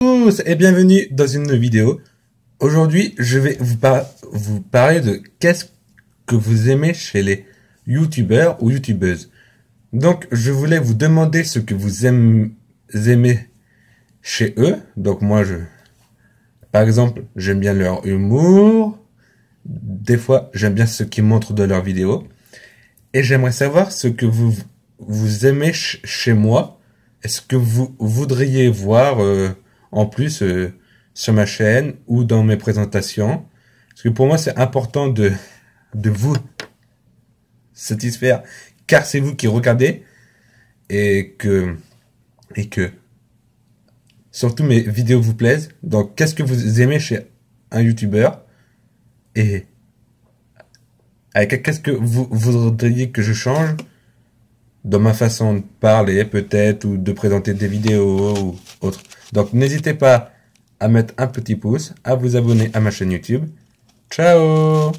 tous et bienvenue dans une nouvelle vidéo. Aujourd'hui, je vais vous, parler de qu'est-ce que vous aimez chez les youtubeurs ou youtubeuses. Donc, je voulais vous demander ce que vous aimez, chez eux. Donc, moi, je, par exemple, j'aime bien leur humour. Des fois, j'aime bien ce qu'ils montrent dans leurs vidéos. Et j'aimerais savoir ce que vous, aimez chez moi. Est-ce que vous voudriez voir euh, en plus euh, sur ma chaîne ou dans mes présentations. Parce que pour moi, c'est important de, de vous satisfaire, car c'est vous qui regardez et que, et que surtout mes vidéos vous plaisent. Donc, qu'est-ce que vous aimez chez un youtubeur et avec qu'est-ce que vous voudriez que je change dans ma façon de parler peut-être ou de présenter des vidéos ou autre. Donc n'hésitez pas à mettre un petit pouce, à vous abonner à ma chaîne YouTube. Ciao